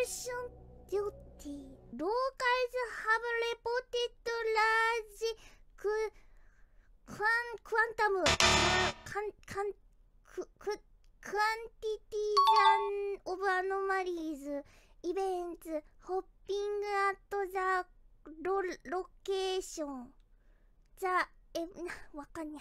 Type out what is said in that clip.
version duty. Locals have reported to large qu quan quantum can can qu quantities of anomalies events hopping at the lo location. The え、な、わかんにゃ。